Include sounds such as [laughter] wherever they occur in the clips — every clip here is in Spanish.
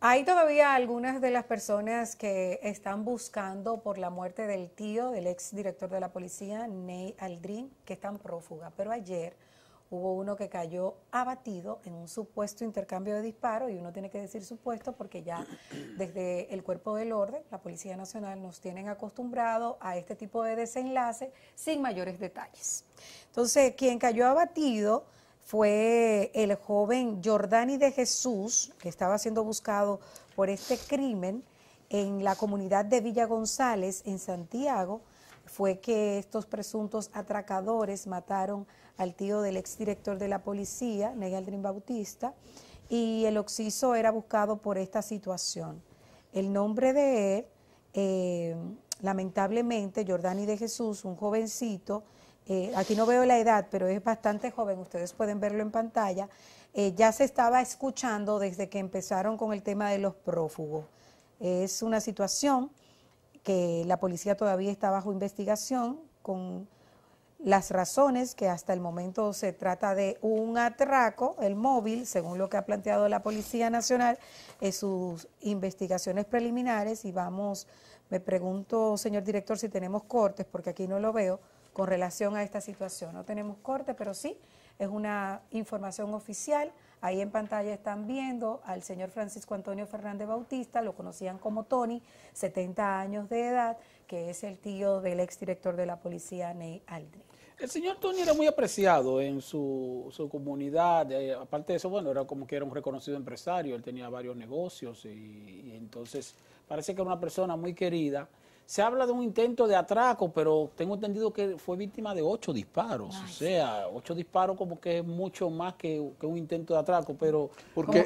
Hay todavía algunas de las personas que están buscando por la muerte del tío del ex director de la policía, Ney Aldrin, que están prófuga. pero ayer hubo uno que cayó abatido en un supuesto intercambio de disparos, y uno tiene que decir supuesto porque ya desde el cuerpo del orden, la Policía Nacional, nos tienen acostumbrado a este tipo de desenlace sin mayores detalles. Entonces, quien cayó abatido fue el joven Jordani de Jesús, que estaba siendo buscado por este crimen en la comunidad de Villa González, en Santiago, fue que estos presuntos atracadores mataron al tío del exdirector de la policía, Negaldrin Bautista, y el occiso era buscado por esta situación. El nombre de él, eh, lamentablemente, Jordani de Jesús, un jovencito, eh, aquí no veo la edad, pero es bastante joven, ustedes pueden verlo en pantalla, eh, ya se estaba escuchando desde que empezaron con el tema de los prófugos. Es una situación que la policía todavía está bajo investigación con las razones que hasta el momento se trata de un atraco, el móvil, según lo que ha planteado la Policía Nacional en sus investigaciones preliminares, y vamos, me pregunto, señor director, si tenemos cortes, porque aquí no lo veo, con relación a esta situación. No tenemos corte, pero sí es una información oficial. Ahí en pantalla están viendo al señor Francisco Antonio Fernández Bautista, lo conocían como Tony, 70 años de edad, que es el tío del exdirector de la policía, Ney Aldrin. El señor Tony era muy apreciado en su, comunidad, eh, aparte de eso, bueno, era como que era un reconocido empresario, él tenía varios negocios y entonces parece que era una persona muy querida. Se habla de un intento de atraco, pero tengo entendido que fue víctima de ocho disparos. o sea, ocho disparos como que es mucho más que, un intento de atraco, pero... Porque el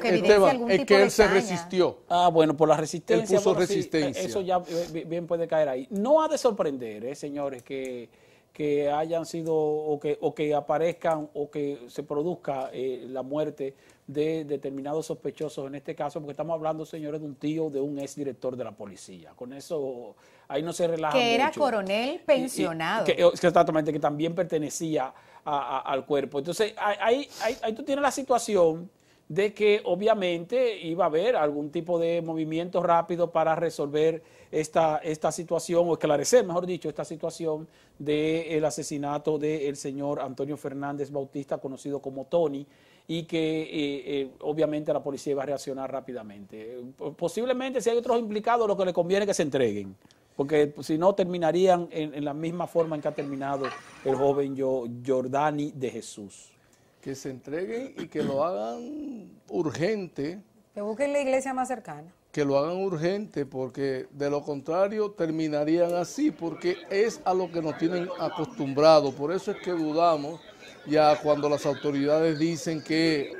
es que él se resistió. Ah, bueno, por la resistencia. Él puso eh, resistencia. eso ya eh, bien puede caer ahí. No ha de sorprender, eh, señores, que que hayan sido o que, o que aparezcan o que se produzca eh, la muerte de determinados sospechosos en este caso, porque estamos hablando, señores, de un tío, de un ex director de la policía. Con eso, ahí no se relaja. Que era coronel pensionado. que, exactamente, que también pertenecía al cuerpo. Entonces, ahí, ahí, ahí tú tienes la situación de que obviamente iba a haber algún tipo de movimiento rápido para resolver esta, situación, o esclarecer, mejor dicho, esta situación del asesinato del señor Antonio Fernández Bautista, conocido como Tony, y que eh, eh, obviamente la policía iba a reaccionar rápidamente. Posiblemente si hay otros implicados, lo que le conviene es que se entreguen, porque si no terminarían en, en la misma forma en que ha terminado el joven Jordani de Jesús que se entreguen y que lo hagan urgente. Que busquen la iglesia más cercana. Que lo hagan urgente, porque de lo contrario terminarían así, porque es a lo que nos tienen acostumbrados. Por eso es que dudamos ya cuando las autoridades dicen que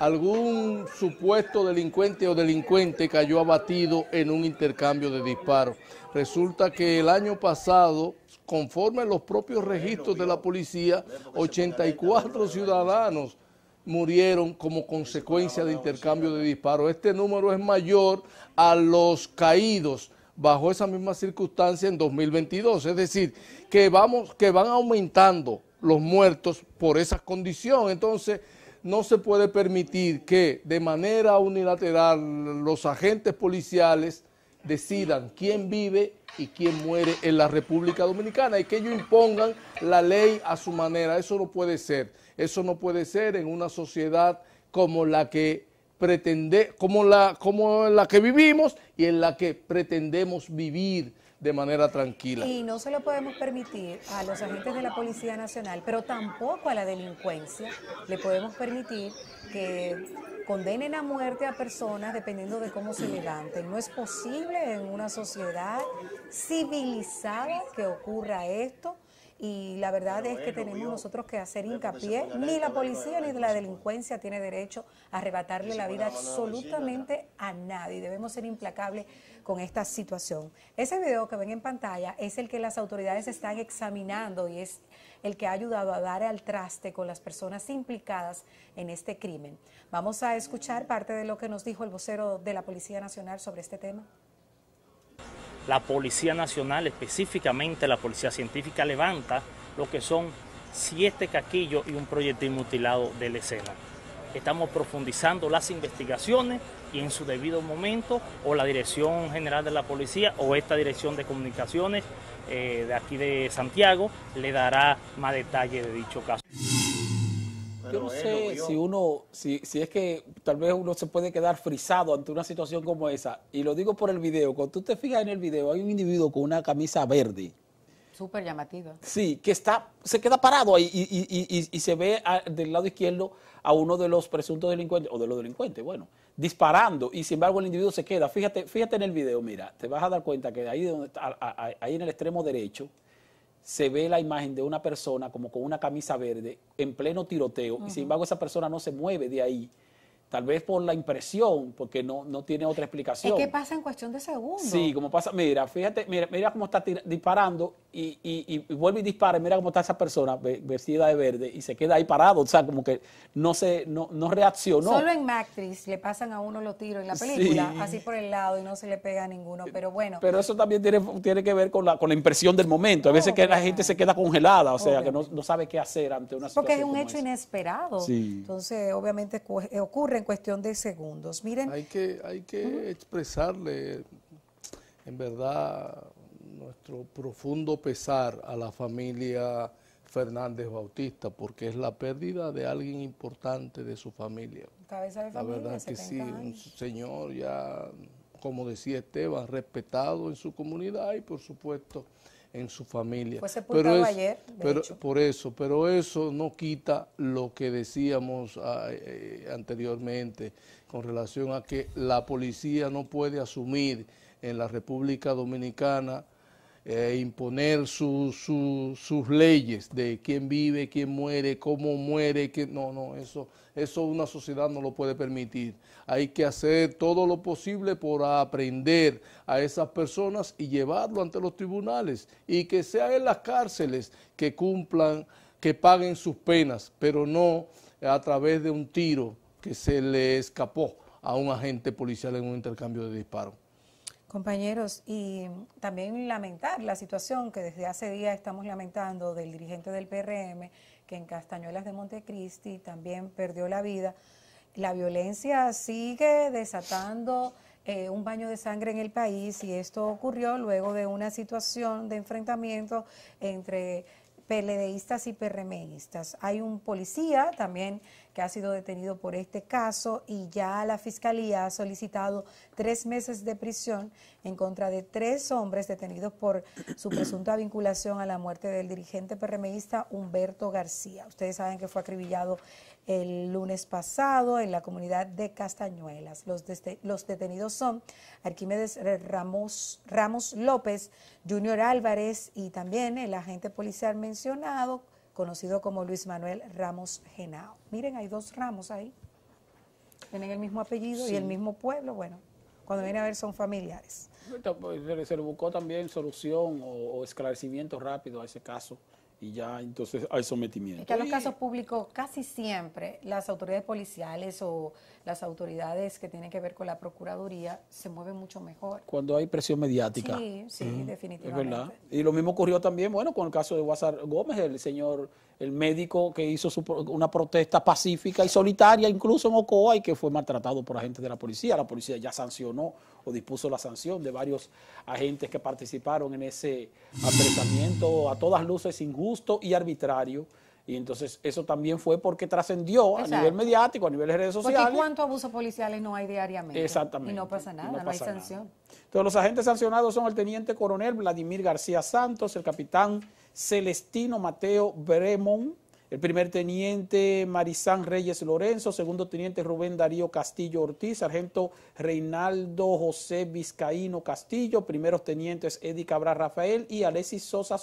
algún supuesto delincuente o delincuente cayó abatido en un intercambio de disparos. Resulta que el año pasado, conforme a los propios registros de la policía, 84 ciudadanos murieron como consecuencia de intercambio de disparos. Este número es mayor a los caídos bajo esa misma circunstancia en 2022. Es decir, que, vamos, que van aumentando los muertos por esa condición. Entonces, no se puede permitir que de manera unilateral los agentes policiales decidan quién vive y quién muere en la República Dominicana y que ellos impongan la ley a su manera. Eso no puede ser. Eso no puede ser en una sociedad como la que pretende, como la, como la que vivimos y en la que pretendemos vivir de manera tranquila. Y no se lo podemos permitir a los agentes de la Policía Nacional, pero tampoco a la delincuencia le podemos permitir que condenen a muerte a personas dependiendo de cómo se levanten. No es posible en una sociedad civilizada que ocurra esto y la verdad es que tenemos nosotros que hacer hincapié, ni la policía ni la delincuencia tiene derecho a arrebatarle la vida absolutamente a nadie. Debemos ser implacables con esta situación. Ese video que ven en pantalla es el que las autoridades están examinando y es el que ha ayudado a dar al traste con las personas implicadas en este crimen. Vamos a escuchar parte de lo que nos dijo el vocero de la Policía Nacional sobre este tema la Policía Nacional, específicamente la Policía Científica, levanta lo que son siete caquillos y un proyectil mutilado de la escena. Estamos profundizando las investigaciones y en su debido momento o la Dirección General de la Policía o esta Dirección de Comunicaciones eh, de aquí de Santiago le dará más detalle de dicho caso yo no sé si uno, si, si es que tal vez uno se puede quedar frisado ante una situación como esa. Y lo digo por el video. Cuando tú te fijas en el video, hay un individuo con una camisa verde. Súper llamativa. Sí, que está, se queda parado ahí y, se ve del lado izquierdo a uno de los presuntos delincuentes, o de los delincuentes, bueno, disparando. Y sin embargo el individuo se queda. Fíjate, fíjate en el video, mira, te vas a dar cuenta que ahí, donde, ahí en el extremo derecho se ve la imagen de una persona como con una camisa verde en pleno tiroteo y sin embargo esa persona no se mueve de ahí Tal vez por la impresión, porque no, no tiene otra explicación. Es que pasa en cuestión de segundos. Sí, como pasa. Mira, fíjate, mira, mira cómo está disparando y, y, y, vuelve y dispara. Mira cómo está esa persona vestida de verde y se queda ahí parado. O sea, como que no se no, no reaccionó. Solo en Matrix le pasan a uno los tiros en la película, así por el lado y no se le pega a ninguno. Pero bueno. Pero eso también tiene, tiene que ver con la, con la impresión del momento. A veces que la gente se queda congelada, o sea, que no, no, sabe qué hacer ante una situación. Porque es un hecho inesperado. Entonces, obviamente ocurre en cuestión de segundos. Miren. Hay que, hay que expresarle, en verdad, nuestro profundo pesar a la familia Fernández Bautista, porque es la pérdida de alguien importante de su familia. la verdad que sí, un señor ya, como decía Esteban, respetado en su comunidad y por supuesto en su familia. pero Por eso, pero eso no quita lo que decíamos ah, eh, anteriormente con relación a que la policía no puede asumir en la República Dominicana eh, imponer sus leyes de quién vive, quién muere, cómo muere, que no, no, eso, eso una sociedad no lo puede permitir. Hay que hacer todo lo posible por aprender a esas personas y llevarlo ante los tribunales y que sea en las cárceles que cumplan, que paguen sus penas, pero no a través de un tiro que se le escapó a un agente policial en un intercambio de disparos. Compañeros, y también lamentar la situación que desde hace días estamos lamentando del dirigente del PRM, que en Castañuelas de Montecristi también perdió la vida. La violencia sigue desatando eh, un baño de sangre en el país y esto ocurrió luego de una situación de enfrentamiento entre PLDistas y PRMistas. Hay un policía también ha sido detenido por este caso y ya la Fiscalía ha solicitado tres meses de prisión en contra de tres hombres detenidos por su [clears throat] presunta vinculación a la muerte del dirigente PRMista Humberto García. Ustedes saben que fue acribillado el lunes pasado en la comunidad de Castañuelas. Los, los detenidos son Arquímedes Ramos, Ramos López, Junior Álvarez y también el agente policial mencionado, conocido como Luis Manuel Ramos Genao. Miren, hay dos Ramos ahí. Tienen el mismo apellido y el mismo pueblo. Bueno, cuando viene a ver son familiares. Pues, se le buscó también solución o esclarecimiento rápido a ese caso y ya entonces hay sometimiento. En que los casos públicos casi siempre las autoridades policiales o las autoridades que tienen que ver con la Procuraduría se mueven mucho mejor. Cuando hay presión mediática. Sí, sí, definitivamente. Es verdad. Y lo mismo ocurrió también, bueno, con el caso de Guasar Gómez, el señor el médico que hizo una protesta pacífica y solitaria, incluso en Ocoa, y que fue maltratado por agentes de la policía. La policía ya sancionó o dispuso la sanción de varios agentes que participaron en ese apresamiento a todas luces injusto y arbitrario. Y entonces eso también fue porque trascendió a nivel mediático, a nivel de redes sociales. Porque ¿cuántos abusos policiales no hay diariamente? Exactamente. Y no pasa nada, no, hay sanción. Entonces los agentes sancionados son el teniente coronel Vladimir García Santos, el capitán Celestino Mateo Bremón, el primer teniente Marisán Reyes Lorenzo, segundo teniente Rubén Darío Castillo Ortiz, sargento Reinaldo José Vizcaíno Castillo, primeros tenientes Eddie Cabral Rafael y Alexis Sosa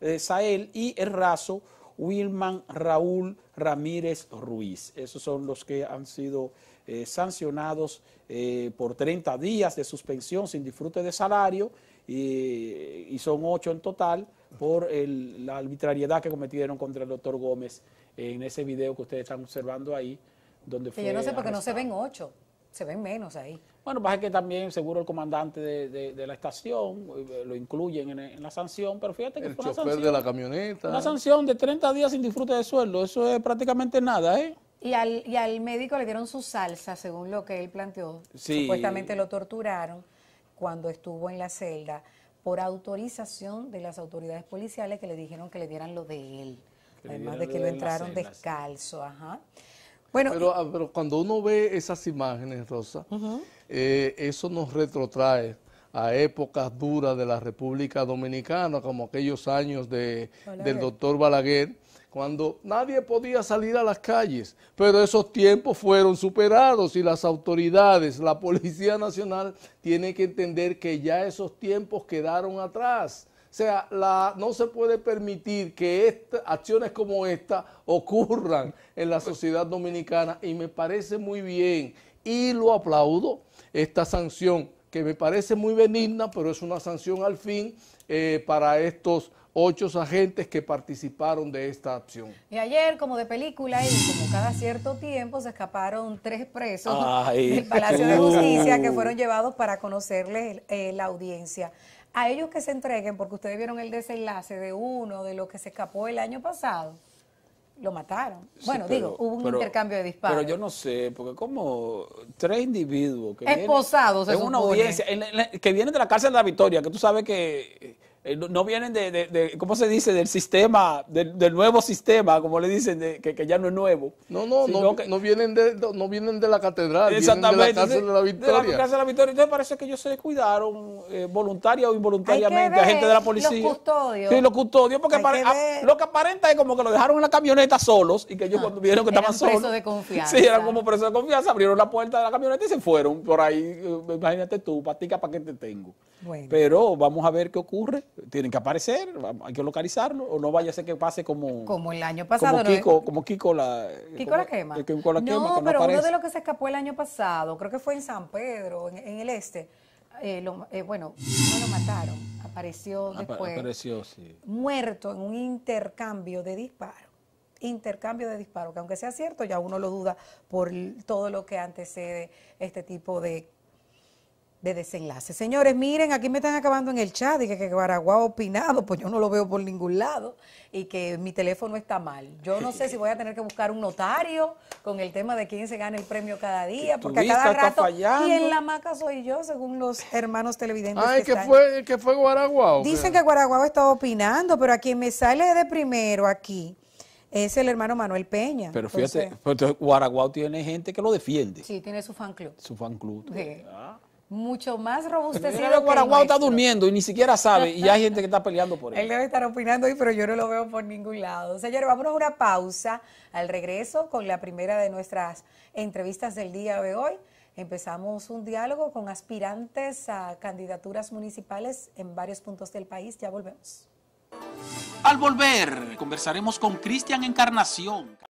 eh, Sael y raso Wilman Raúl Ramírez Ruiz. Esos son los que han sido eh, sancionados eh, por 30 días de suspensión sin disfrute de salario y, son ocho en total por la arbitrariedad que cometieron contra el doctor Gómez en ese video que ustedes están observando ahí, donde yo no sé por qué no se ven ocho, se ven menos ahí. Bueno, pasa que también seguro el comandante de, la estación eh, lo incluyen en, la sanción, pero fíjate que el una sanción, de la camioneta. Una sanción de 30 días sin disfrute de sueldo, eso es prácticamente nada, ¿eh? Y al, y al médico le dieron su salsa, según lo que él planteó. Supuestamente lo torturaron cuando estuvo en la celda por autorización de las autoridades policiales que le dijeron que le dieran lo de él, además de que lo entraron descalzo. Bueno, ah, pero, cuando uno ve esas imágenes, Rosa, eh, eso nos retrotrae a épocas duras de la República Dominicana, como aquellos años de, del doctor Balaguer, cuando nadie podía salir a las calles, pero esos tiempos fueron superados y las autoridades, la Policía Nacional tiene que entender que ya esos tiempos quedaron atrás. O sea, no se puede permitir que acciones como esta ocurran en la sociedad dominicana y me parece muy bien y lo aplaudo esta sanción que me parece muy benigna, pero es una sanción al fin eh, para estos ocho agentes que participaron de esta acción. Y ayer, como de película, y como cada cierto tiempo, se escaparon tres presos del Palacio de Justicia que uh. fueron llevados para conocerles eh, la audiencia. A ellos que se entreguen, porque ustedes vieron el desenlace de uno de los que se escapó el año pasado lo mataron. bueno, digo, hubo un intercambio de disparos. Pero yo no sé, porque como tres individuos que esposados, en una audiencia que vienen de la cárcel de la Victoria, que tú sabes que eh, eh, no vienen de, de, ¿cómo se dice? Del sistema, del, nuevo sistema, como le dicen, que, ya no es nuevo. No, no, no, no, vienen de, no vienen de la catedral, exactamente, de la cárcel de la Victoria. Entonces parece que ellos se descuidaron eh, voluntaria o involuntariamente, a gente de la policía. Los custodios. Sí, los custodios, porque lo que aparenta es como que lo dejaron en la camioneta solos y que ellos ah, cuando vieron que estaban solos. de confianza. Sí, eran como presos de confianza, abrieron la puerta de la camioneta y se fueron por ahí. Eh, imagínate tú, patica para que te tengo. Pero vamos a ver qué ocurre. Tienen que aparecer, hay que localizarlo, o no vaya a ser que pase como. Como el año pasado. Como Kiko, como Kiko la. quema. no, pero uno de los que se escapó el año pasado, creo que fue en San Pedro, en, el este. Eh, eh bueno, lo mataron, apareció después. Muerto en un intercambio de disparos. Intercambio de disparos, que aunque sea cierto, ya uno lo duda por todo lo que antecede este tipo de de desenlace. Señores, miren, aquí me están acabando en el chat, dije que ha opinado, pues yo no lo veo por ningún lado y que mi teléfono está mal. Yo no sé si voy a tener que buscar un notario con el tema de quién se gana el premio cada día, porque a cada rato quien la maca soy yo, según los hermanos televidentes. ay que, fue, que fue Guaraguao. Dicen que Guaraguao está opinando, pero a quien me sale de primero aquí es el hermano Manuel Peña. Pero fíjate, Guaraguao tiene gente que lo defiende. Sí, tiene su fan club. Su fan club. Sí. Ah mucho más robustecido. El Guaraguao está durmiendo y ni siquiera sabe, y hay gente que está peleando por él. él debe estar opinando hoy, pero yo no lo veo por ningún lado. Señores, vámonos a una pausa al regreso con la primera de nuestras entrevistas del día de hoy. Empezamos un diálogo con aspirantes a candidaturas municipales en varios puntos del país. Ya volvemos. Al volver, conversaremos con Cristian Encarnación.